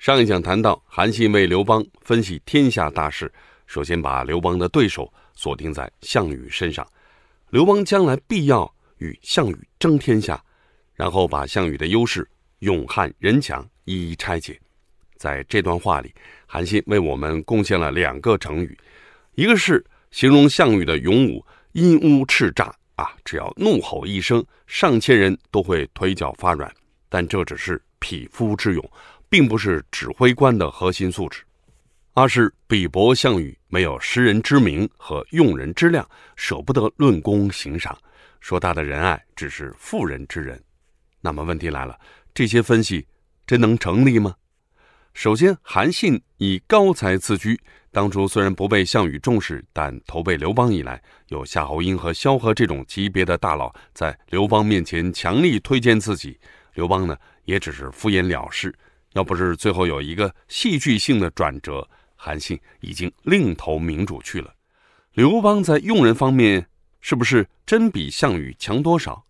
上一讲谈到，韩信为刘邦分析天下大势，首先把刘邦的对手锁定在项羽身上，刘邦将来必要与项羽争天下，然后把项羽的优势勇悍人强一一拆解。在这段话里，韩信为我们贡献了两个成语，一个是形容项羽的勇武，因乌叱咤啊，只要怒吼一声，上千人都会腿脚发软，但这只是匹夫之勇。并不是指挥官的核心素质，二是鄙薄项羽没有识人之明和用人之量，舍不得论功行赏，说他的仁爱只是妇人之仁。那么问题来了，这些分析真能成立吗？首先，韩信以高才自居，当初虽然不被项羽重视，但投奔刘邦以来，有夏侯婴和萧何这种级别的大佬在刘邦面前强力推荐自己，刘邦呢也只是敷衍了事。要不是最后有一个戏剧性的转折，韩信已经另投明主去了。刘邦在用人方面是不是真比项羽强多少？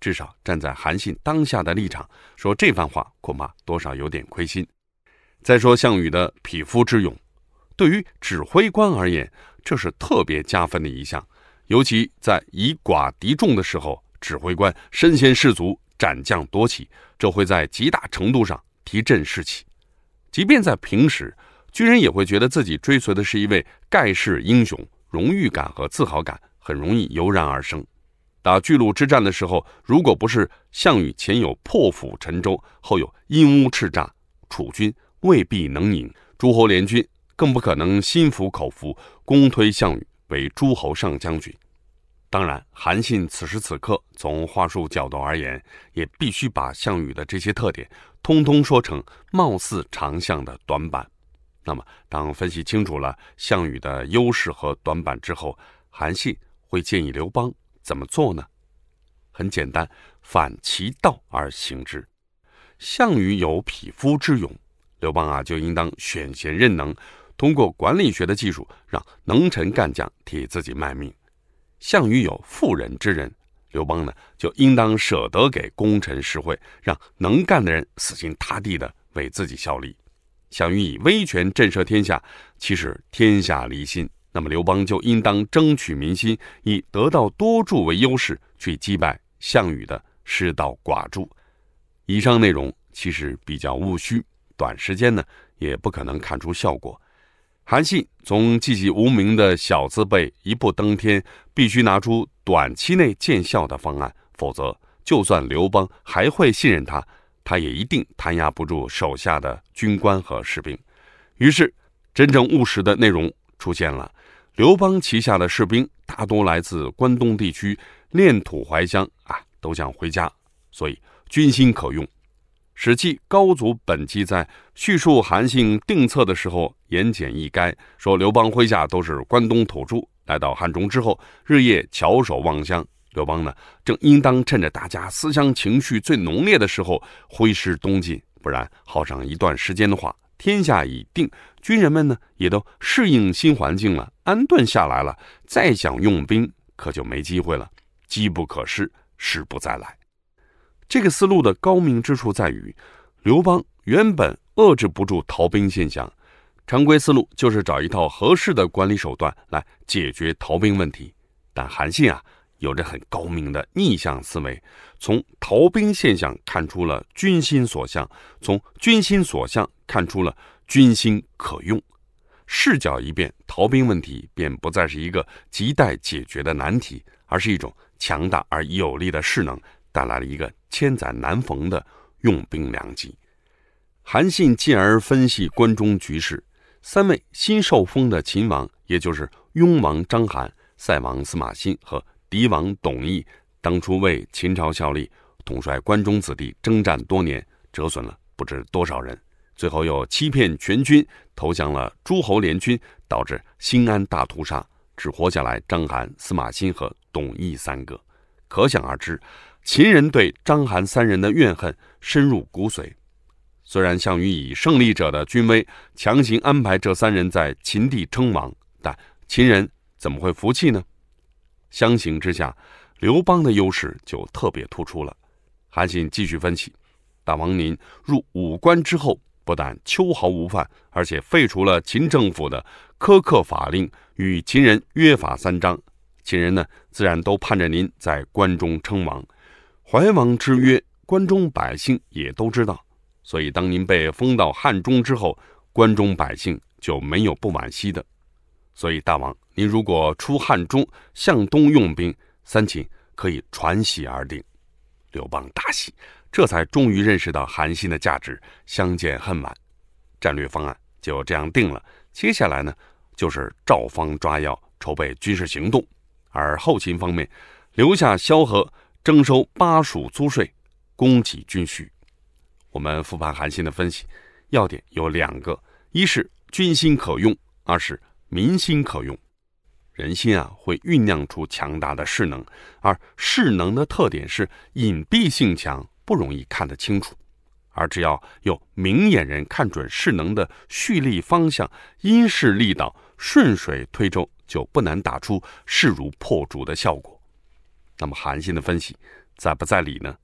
至少站在韩信当下的立场说这番话，恐怕多少有点亏心。再说项羽的匹夫之勇，对于指挥官而言，这是特别加分的一项，尤其在以寡敌众的时候，指挥官身先士卒，斩将夺旗，这会在极大程度上。提振士气，即便在平时，军人也会觉得自己追随的是一位盖世英雄，荣誉感和自豪感很容易油然而生。打巨鹿之战的时候，如果不是项羽前有破釜沉舟，后有乌鸦叱咤，楚军未必能赢；诸侯联军更不可能心服口服，公推项羽为诸侯上将军。当然，韩信此时此刻从话术角度而言，也必须把项羽的这些特点通通说成貌似长项的短板。那么，当分析清楚了项羽的优势和短板之后，韩信会建议刘邦怎么做呢？很简单，反其道而行之。项羽有匹夫之勇，刘邦啊，就应当选贤任能，通过管理学的技术，让能臣干将替自己卖命。项羽有妇人之仁，刘邦呢就应当舍得给功臣实惠，让能干的人死心塌地的为自己效力。项羽以威权震慑天下，其实天下离心，那么刘邦就应当争取民心，以得道多助为优势去击败项羽的失道寡助。以上内容其实比较务虚，短时间呢也不可能看出效果。韩信从籍籍无名的小字辈一步登天，必须拿出短期内见效的方案，否则就算刘邦还会信任他，他也一定弹压不住手下的军官和士兵。于是，真正务实的内容出现了。刘邦旗下的士兵大多来自关东地区，恋土怀乡啊，都想回家，所以军心可用。《史记·高祖本纪》在叙述韩信定策的时候。言简意赅说，刘邦麾下都是关东土著，来到汉中之后，日夜翘首望乡。刘邦呢，正应当趁着大家思乡情绪最浓烈的时候挥师东进，不然耗上一段时间的话，天下已定，军人们呢也都适应新环境了，安顿下来了，再想用兵可就没机会了。机不可失，时不再来。这个思路的高明之处在于，刘邦原本遏制不住逃兵现象。常规思路就是找一套合适的管理手段来解决逃兵问题，但韩信啊有着很高明的逆向思维，从逃兵现象看出了军心所向，从军心所向看出了军心可用。视角一变，逃兵问题便不再是一个亟待解决的难题，而是一种强大而有力的势能，带来了一个千载难逢的用兵良机。韩信进而分析关中局势。三位新受封的秦王，也就是雍王章邯、塞王司马欣和狄王董翳，当初为秦朝效力，统帅关中子弟征战多年，折损了不知多少人。最后又欺骗全军，投降了诸侯联军，导致新安大屠杀，只活下来章邯、司马欣和董翳三个。可想而知，秦人对章邯三人的怨恨深入骨髓。虽然项羽以胜利者的军威强行安排这三人在秦地称王，但秦人怎么会服气呢？相形之下，刘邦的优势就特别突出了。韩信继续分析：“大王您入五关之后，不但秋毫无犯，而且废除了秦政府的苛刻法令，与秦人约法三章。秦人呢，自然都盼着您在关中称王。怀王之约，关中百姓也都知道。”所以，当您被封到汉中之后，关中百姓就没有不惋惜的。所以，大王，您如果出汉中向东用兵，三秦可以传檄而定。刘邦大喜，这才终于认识到韩信的价值。相见恨晚，战略方案就这样定了。接下来呢，就是照方抓药，筹备军事行动，而后勤方面，留下萧何征收巴蜀租税，供给军需。我们复盘韩信的分析，要点有两个：一是军心可用，二是民心可用。人心啊，会酝酿出强大的势能，而势能的特点是隐蔽性强，不容易看得清楚。而只要有明眼人看准势能的蓄力方向，因势利导，顺水推舟，就不难打出势如破竹的效果。那么韩信的分析在不在理呢？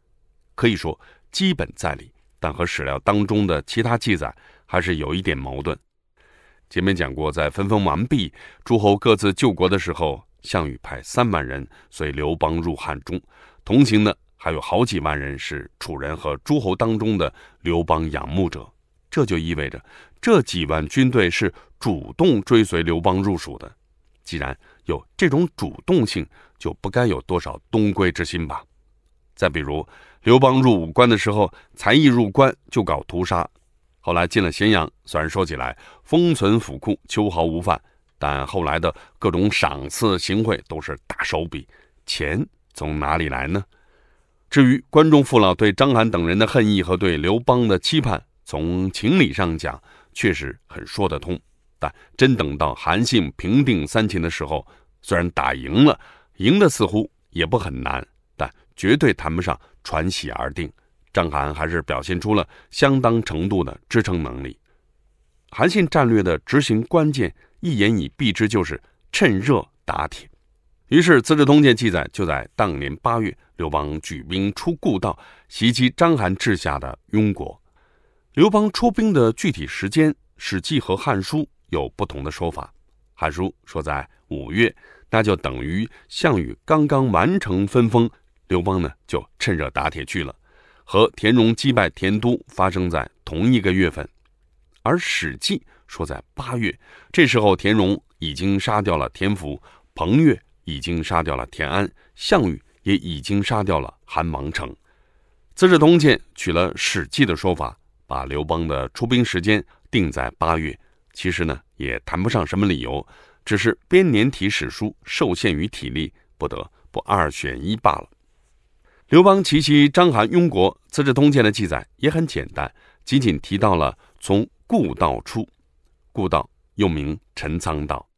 可以说基本在理。但和史料当中的其他记载还是有一点矛盾。前面讲过，在分封完毕、诸侯各自救国的时候，项羽派三万人随刘邦入汉中，同行的还有好几万人是楚人和诸侯当中的刘邦仰慕者。这就意味着这几万军队是主动追随刘邦入蜀的。既然有这种主动性，就不该有多少东归之心吧？再比如。刘邦入武关的时候，才一入关就搞屠杀，后来进了咸阳，虽然说起来封存府库，秋毫无犯，但后来的各种赏赐、行贿都是大手笔，钱从哪里来呢？至于关中父老对章邯等人的恨意和对刘邦的期盼，从情理上讲确实很说得通，但真等到韩信平定三秦的时候，虽然打赢了，赢的似乎也不很难，但绝对谈不上。传喜而定，章邯还是表现出了相当程度的支撑能力。韩信战略的执行关键，一言以蔽之就是趁热打铁。于是《资治通鉴》记载，就在当年八月，刘邦举兵出故道，袭击章邯治下的雍国。刘邦出兵的具体时间，《史记》和《汉书》有不同的说法，《汉书》说在五月，那就等于项羽刚刚完成分封。刘邦呢，就趁热打铁去了，和田荣击败田都发生在同一个月份，而《史记》说在八月，这时候田荣已经杀掉了田福，彭越已经杀掉了田安，项羽也已经杀掉了韩王城，《资治通鉴》取了《史记》的说法，把刘邦的出兵时间定在八月，其实呢，也谈不上什么理由，只是编年体史书受限于体力，不得不二选一罢了。刘邦奇袭章邯雍国，《资治通鉴》的记载也很简单，仅仅提到了从故道出，故道又名陈仓道。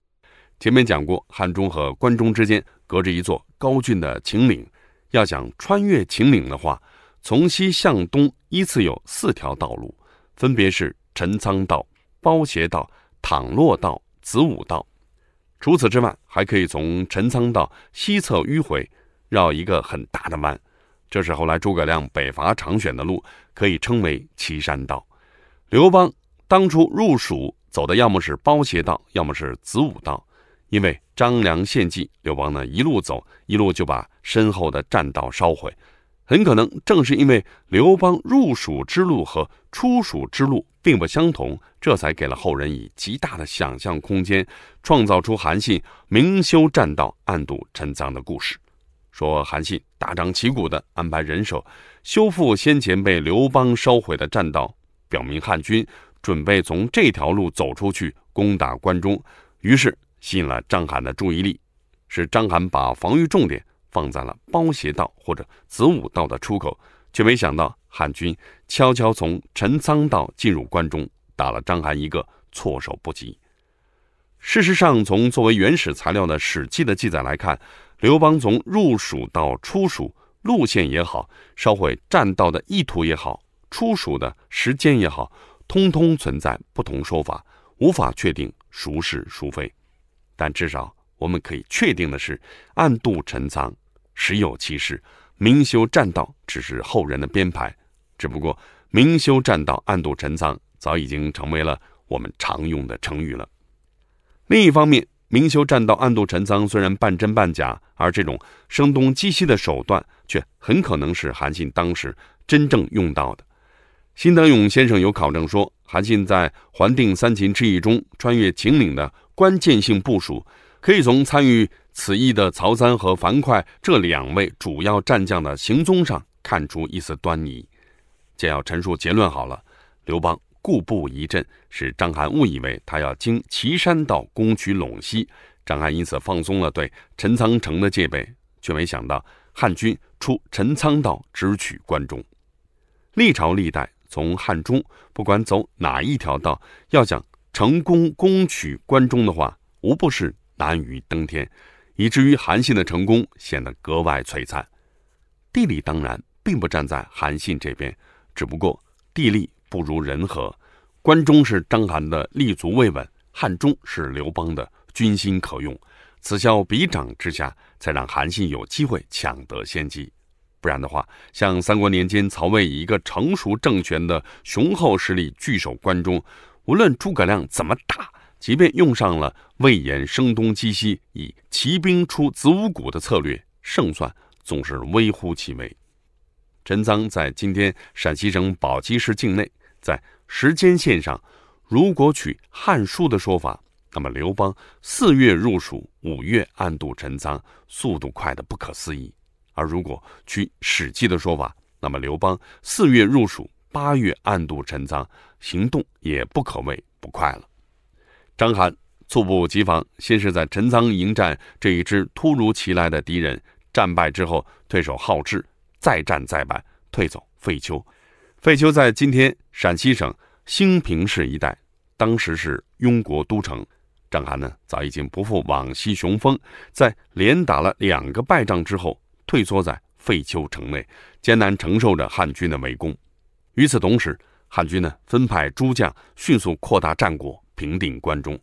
前面讲过，汉中和关中之间隔着一座高峻的秦岭，要想穿越秦岭的话，从西向东依次有四条道路，分别是陈仓道、包斜道、倘洛道、子午道。除此之外，还可以从陈仓道西侧迂回，绕一个很大的弯。这是后来诸葛亮北伐常选的路，可以称为祁山道。刘邦当初入蜀走的，要么是褒斜道，要么是子午道。因为张良献计，刘邦呢一路走，一路就把身后的栈道烧毁。很可能正是因为刘邦入蜀之路和出蜀之路并不相同，这才给了后人以极大的想象空间，创造出韩信明修栈道，暗度陈仓的故事。说韩信大张旗鼓地安排人手修复先前被刘邦烧毁的栈道，表明汉军准备从这条路走出去攻打关中，于是吸引了张邯的注意力，使张邯把防御重点放在了包斜道或者子午道的出口，却没想到汉军悄悄从陈仓道进入关中，打了张邯一个措手不及。事实上，从作为原始材料的《史记》的记载来看。刘邦从入蜀到出蜀路线也好，烧毁栈道的意图也好，出蜀的时间也好，通通存在不同说法，无法确定孰是孰非。但至少我们可以确定的是，暗度陈仓实有其事，明修栈道只是后人的编排。只不过明修栈道，暗度陈仓早已经成为了我们常用的成语了。另一方面。明修栈道，暗度陈仓，虽然半真半假，而这种声东击西的手段，却很可能是韩信当时真正用到的。辛德勇先生有考证说，韩信在环定三秦之役中穿越秦岭的关键性部署，可以从参与此役的曹参和樊哙这两位主要战将的行踪上看出一丝端倪。简要陈述结论好了，刘邦。故布疑阵，使张邯误以为他要经岐山道攻取陇西，张邯因此放松了对陈仓城的戒备，却没想到汉军出陈仓道直取关中。历朝历代从汉中不管走哪一条道，要想成功攻取关中的话，无不是难于登天，以至于韩信的成功显得格外璀璨。地理当然并不站在韩信这边，只不过地利。不如人和，关中是张邯的立足未稳，汉中是刘邦的军心可用。此消彼长之下，才让韩信有机会抢得先机。不然的话，像三国年间曹魏一个成熟政权的雄厚实力据守关中，无论诸葛亮怎么打，即便用上了魏延声东击西、以骑兵出子午谷的策略，胜算总是微乎其微。陈仓在今天陕西省宝鸡市境内。在时间线上，如果取《汉书》的说法，那么刘邦四月入蜀，五月暗渡陈仓，速度快得不可思议；而如果取《史记》的说法，那么刘邦四月入蜀，八月暗渡陈仓，行动也不可谓不快了。章邯猝不及防，先是在陈仓迎战这一支突如其来的敌人，战败之后退守好志，再战再败，退走废丘。废丘在今天陕西省兴平市一带，当时是雍国都城。张邯呢，早已经不复往昔雄风，在连打了两个败仗之后，退缩在废丘城内，艰难承受着汉军的围攻。与此同时，汉军呢分派诸将迅速扩大战果，平定关中。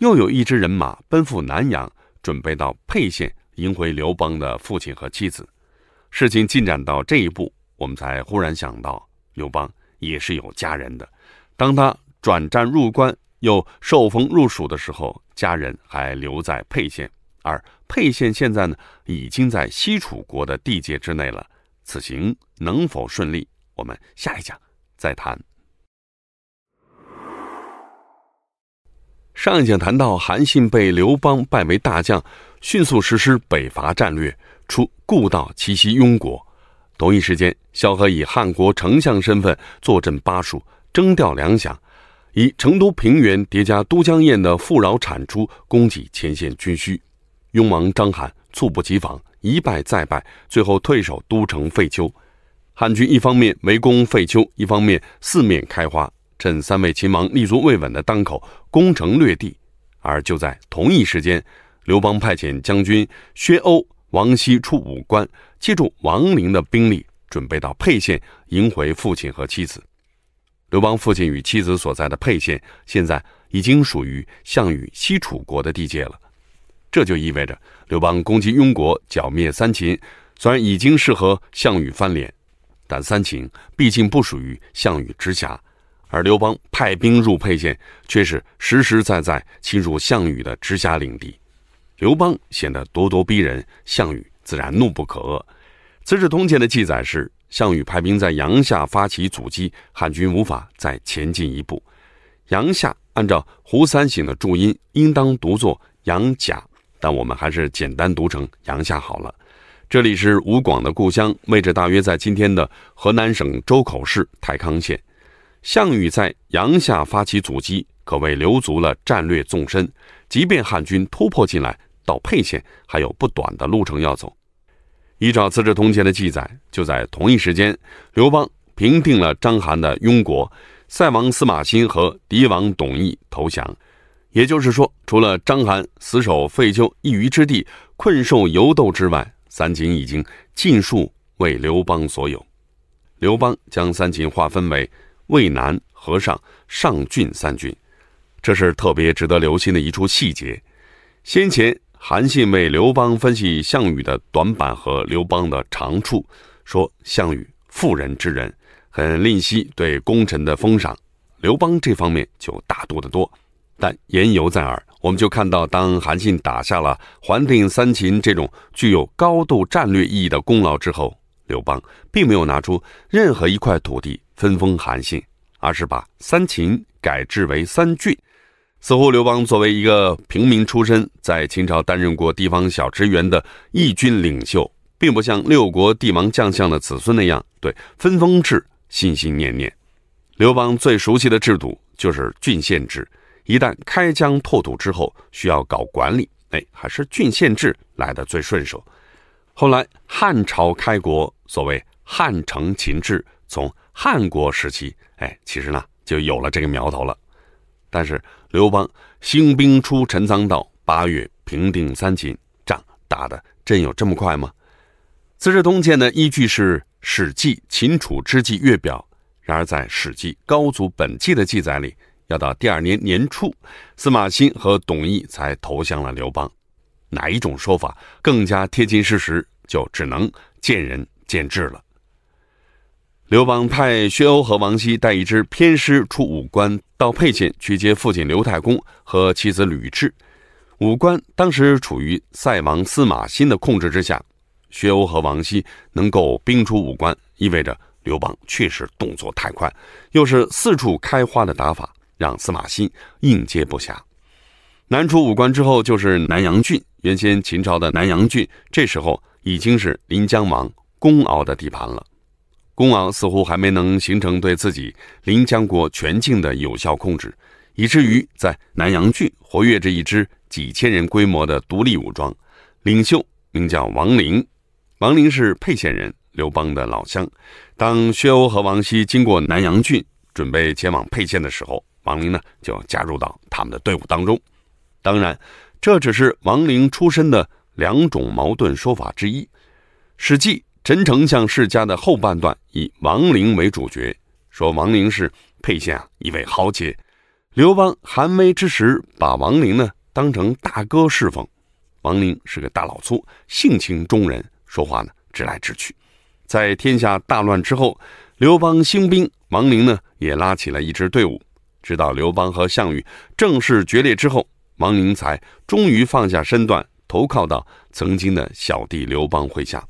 又有一支人马奔赴南阳，准备到沛县迎回刘邦的父亲和妻子。事情进展到这一步，我们才忽然想到。刘邦也是有家人的，当他转战入关，又受封入蜀的时候，家人还留在沛县，而沛县现在呢，已经在西楚国的地界之内了。此行能否顺利？我们下一讲再谈。上一讲谈到，韩信被刘邦拜为大将，迅速实施北伐战略，出故道奇袭雍国。同一时间，萧何以汉国丞相身份坐镇巴蜀，征调粮饷，以成都平原叠加都江堰的富饶产出供给前线军需。雍王章邯猝不及防，一败再败，最后退守都城废丘。汉军一方面围攻废丘，一方面四面开花，趁三位秦王立足未稳的当口攻城略地。而就在同一时间，刘邦派遣将军薛欧。王希出武关，借助王陵的兵力，准备到沛县迎回父亲和妻子。刘邦父亲与妻子所在的沛县，现在已经属于项羽西楚国的地界了。这就意味着，刘邦攻击雍国、剿灭三秦，虽然已经是和项羽翻脸，但三秦毕竟不属于项羽直辖，而刘邦派兵入沛县，却是实实在在侵入项羽的直辖领地。刘邦显得咄咄逼人，项羽自然怒不可遏。《资治通鉴》的记载是：项羽派兵在阳夏发起阻击，汉军无法再前进一步。阳夏按照胡三省的注音，应当读作“阳甲”，但我们还是简单读成“阳夏”好了。这里是吴广的故乡，位置大约在今天的河南省周口市太康县。项羽在阳夏发起阻击，可谓留足了战略纵深，即便汉军突破进来。到沛县还有不短的路程要走。依照《资治通鉴》的记载，就在同一时间，刘邦平定了章邯的雍国，塞王司马欣和狄王董翳投降。也就是说，除了章邯死守废丘一隅之地，困兽犹斗之外，三秦已经尽数为刘邦所有。刘邦将三秦划分为渭南、河上、上郡三郡，这是特别值得留心的一处细节。先前。韩信为刘邦分析项羽的短板和刘邦的长处，说项羽妇人之仁，很吝惜对功臣的封赏；刘邦这方面就大度得多。但言犹在耳，我们就看到，当韩信打下了还定三秦这种具有高度战略意义的功劳之后，刘邦并没有拿出任何一块土地分封韩信，而是把三秦改制为三郡。似乎刘邦作为一个平民出身，在秦朝担任过地方小职员的义军领袖，并不像六国帝王将相的子孙那样对分封制心心念念。刘邦最熟悉的制度就是郡县制，一旦开疆拓土之后，需要搞管理，哎，还是郡县制来的最顺手。后来汉朝开国，所谓“汉承秦制”，从汉国时期，哎，其实呢就有了这个苗头了。但是刘邦兴兵出陈仓道，八月平定三秦，仗打得真有这么快吗？《资治通鉴》呢依据是《史记·秦楚之际月表》，然而在《史记·高祖本纪》的记载里，要到第二年年初，司马欣和董翳才投降了刘邦。哪一种说法更加贴近事实，就只能见仁见智了。刘邦派薛欧和王希带一支偏师出武关，到沛县去接父亲刘太公和妻子吕雉。武关当时处于塞王司马欣的控制之下，薛欧和王希能够兵出武关，意味着刘邦确实动作太快，又是四处开花的打法，让司马欣应接不暇。南出武关之后，就是南阳郡，原先秦朝的南阳郡，这时候已经是临江王公敖的地盘了。公王似乎还没能形成对自己临江国全境的有效控制，以至于在南阳郡活跃着一支几千人规模的独立武装，领袖名叫王陵。王陵是沛县人，刘邦的老乡。当薛欧和王熙经过南阳郡，准备前往沛县的时候，王陵呢就加入到他们的队伍当中。当然，这只是王陵出身的两种矛盾说法之一，《史记》。陈丞相世家的后半段以王陵为主角，说王陵是沛县啊一位豪杰。刘邦寒微之时，把王陵呢当成大哥侍奉。王陵是个大老粗，性情中人，说话呢直来直去。在天下大乱之后，刘邦兴兵，王陵呢也拉起了一支队伍。直到刘邦和项羽正式决裂之后，王陵才终于放下身段，投靠到曾经的小弟刘邦麾下。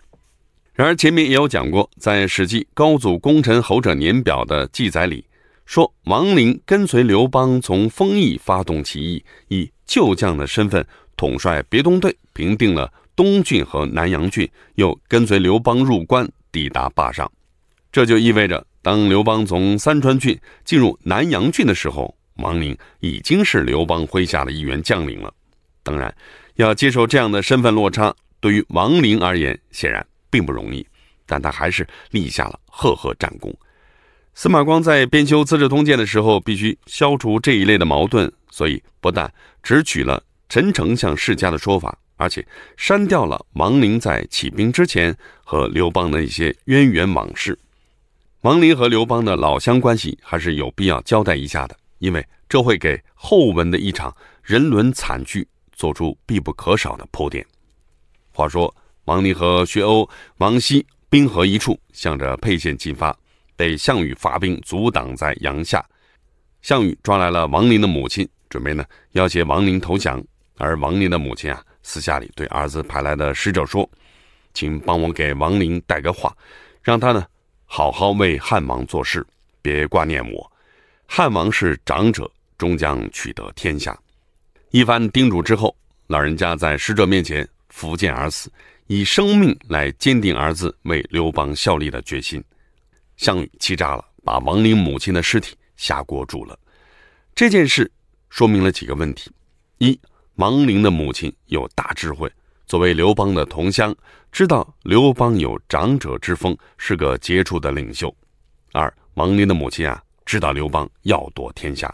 然而前面也有讲过，在《史记·高祖功臣侯者年表》的记载里，说王陵跟随刘邦从丰邑发动起义，以旧将的身份统帅别东队，平定了东郡和南阳郡，又跟随刘邦入关，抵达霸上。这就意味着，当刘邦从三川郡进入南阳郡的时候，王陵已经是刘邦麾下的一员将领了。当然，要接受这样的身份落差，对于王陵而言，显然。并不容易，但他还是立下了赫赫战功。司马光在编修《资治通鉴》的时候，必须消除这一类的矛盾，所以不但只取了陈丞相世家的说法，而且删掉了王陵在起兵之前和刘邦的一些渊源往事。王陵和刘邦的老乡关系还是有必要交代一下的，因为这会给后文的一场人伦惨剧做出必不可少的铺垫。话说。王陵和薛欧、王熙兵合一处，向着沛县进发，被项羽发兵阻挡在阳下。项羽抓来了王陵的母亲，准备呢要挟王陵投降。而王陵的母亲啊，私下里对儿子派来的使者说：“请帮我给王陵带个话，让他呢好好为汉王做事，别挂念我。汉王是长者，终将取得天下。”一番叮嘱之后，老人家在使者面前伏剑而死。以生命来坚定儿子为刘邦效力的决心，项羽气炸了，把王陵母亲的尸体下锅煮了。这件事说明了几个问题：一、王陵的母亲有大智慧，作为刘邦的同乡，知道刘邦有长者之风，是个杰出的领袖；二、王陵的母亲啊，知道刘邦要夺天下；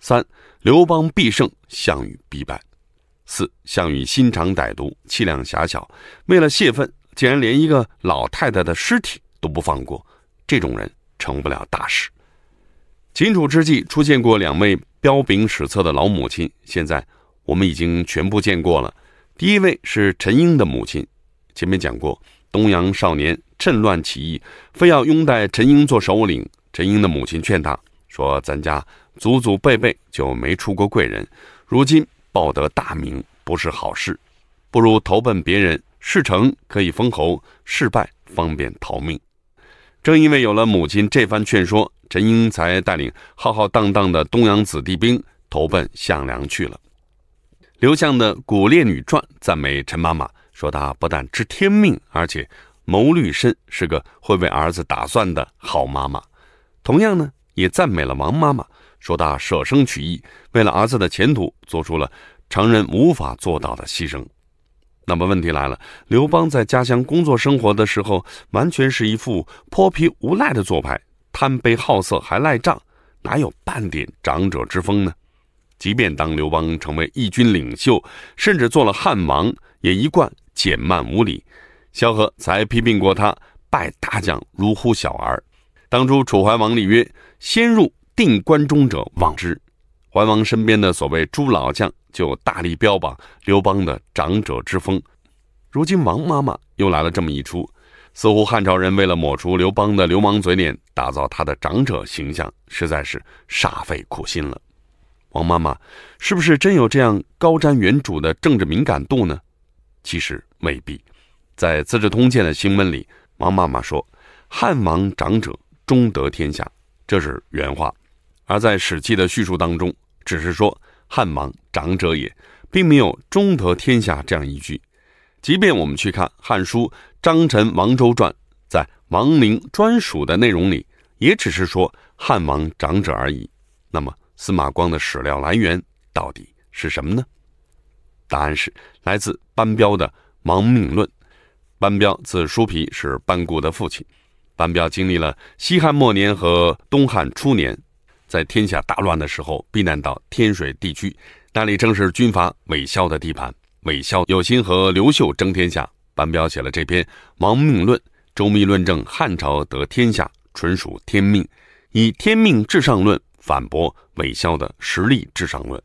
三、刘邦必胜，项羽必败。四项羽心肠歹毒，气量狭小，为了泄愤，竟然连一个老太太的尸体都不放过。这种人成不了大事。秦楚之际出现过两位彪炳史册的老母亲，现在我们已经全部见过了。第一位是陈英的母亲，前面讲过，东阳少年趁乱起义，非要拥戴陈英做首领。陈英的母亲劝他说：“咱家祖祖辈辈就没出过贵人，如今。”报得大名不是好事，不如投奔别人。事成可以封侯，事败方便逃命。正因为有了母亲这番劝说，陈英才带领浩浩荡荡的东洋子弟兵投奔项梁去了。刘向的《古列女传》赞美陈妈妈说，她不但知天命，而且谋虑深，是个会为儿子打算的好妈妈。同样呢，也赞美了王妈妈。说他舍生取义，为了儿子的前途做出了常人无法做到的牺牲。那么问题来了，刘邦在家乡工作生活的时候，完全是一副泼皮无赖的做派，贪杯好色还赖账，哪有半点长者之风呢？即便当刘邦成为义军领袖，甚至做了汉王，也一贯简慢无礼。萧何才批评过他，拜大将如呼小儿。当初楚怀王立约，先入。定关中者往之，桓王身边的所谓诸老将就大力标榜刘邦的长者之风。如今王妈妈又来了这么一出，似乎汉朝人为了抹除刘邦的流氓嘴脸，打造他的长者形象，实在是煞费苦心了。王妈妈是不是真有这样高瞻远瞩的政治敏感度呢？其实未必。在《资治通鉴》的新闻里，王妈妈说：“汉王长者，终得天下。”这是原话。而在《史记》的叙述当中，只是说汉王长者也，并没有“终得天下”这样一句。即便我们去看《汉书·张臣王周传》，在王陵专属的内容里，也只是说汉王长者而已。那么，司马光的史料来源到底是什么呢？答案是来自班彪的《王命论》。班彪字叔皮，是班固的父亲。班彪经历了西汉末年和东汉初年。在天下大乱的时候，避难到天水地区，那里正是军阀韦骁的地盘。韦骁有心和刘秀争天下，班彪写了这篇《亡命论》，周密论证汉朝得天下纯属天命，以天命至上论反驳韦骁的实力至上论。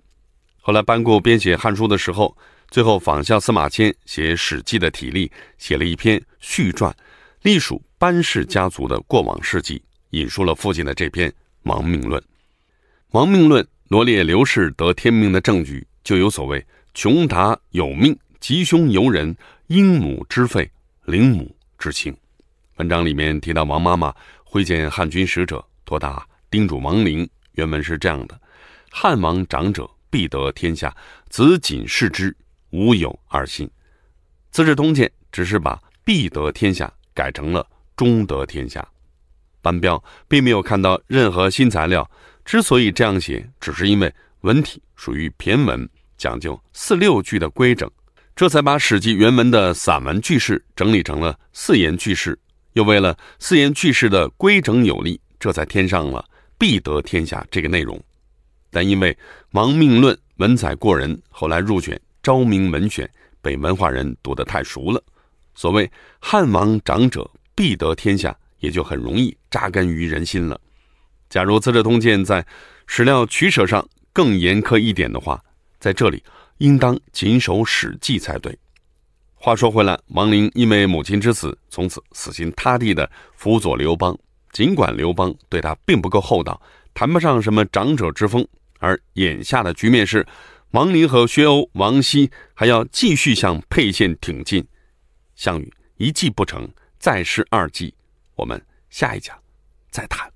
后来班固编写《汉书》的时候，最后仿效司马迁写《史记》的体例，写了一篇序传，隶属班氏家族的过往事迹，引述了父亲的这篇《亡命论》。亡命论罗列刘氏得天命的证据，就有所谓“穷达有命，吉凶由人，阴母之肺，灵母之情”。文章里面提到王妈妈会见汉军使者托大，叮嘱王陵。原文是这样的：“汉王长者，必得天下；子谨视之，无有二心。”《资治通鉴》只是把“必得天下”改成了“终得天下”。班彪并没有看到任何新材料。之所以这样写，只是因为文体属于骈文，讲究四六句的规整，这才把《史记》原文的散文句式整理成了四言句式。又为了四言句式的规整有力，这才添上了“必得天下”这个内容。但因为王命论文采过人，后来入选《昭明文选》，被文化人读得太熟了，所谓“汉王长者必得天下”也就很容易扎根于人心了。假如《资治通鉴》在史料取舍上更严苛一点的话，在这里应当谨守《史记》才对。话说回来，王陵因为母亲之死，从此死心塌地的辅佐刘邦。尽管刘邦对他并不够厚道，谈不上什么长者之风。而眼下的局面是，王陵和薛欧、王熙还要继续向沛县挺进。项羽一计不成，再施二计。我们下一讲再谈。